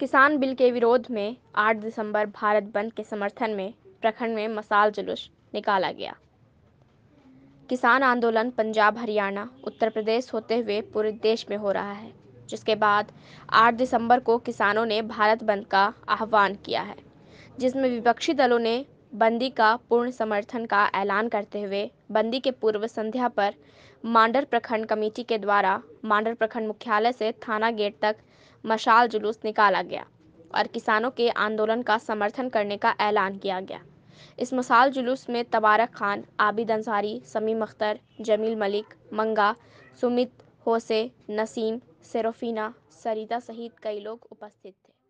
किसान बिल के विरोध में 8 दिसंबर भारत बंद के समर्थन में प्रखंड में मसाल जुलूस निकाला गया किसान आंदोलन पंजाब हरियाणा उत्तर प्रदेश होते हुए पूरे देश में हो रहा है जिसके बाद 8 दिसंबर को किसानों ने भारत बंद का आह्वान किया है जिसमें विपक्षी दलों ने बंदी का पूर्ण समर्थन का ऐलान करते हुए बंदी के पूर्व संध्या पर मांडर प्रखंड कमेटी के द्वारा मांडर प्रखंड मुख्यालय से थाना गेट तक मशाल जुलूस निकाला गया और किसानों के आंदोलन का समर्थन करने का ऐलान किया गया इस मशाल जुलूस में तबारक खान आबिद अंसारी समीम अख्तर जमील मलिक मंगा सुमित होसे नसीम सेरोफीना सरिता सहित कई लोग उपस्थित थे